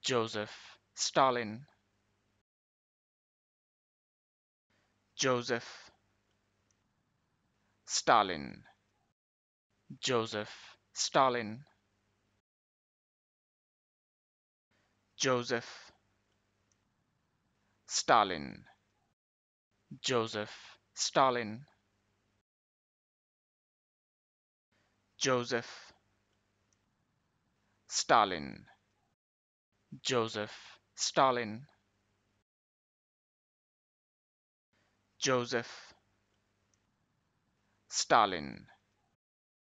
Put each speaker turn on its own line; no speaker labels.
Joseph Stalin
Joseph Stalin Joseph Stalin Joseph Stalin Joseph Stalin Joseph Stalin Joseph Stalin Joseph
Stalin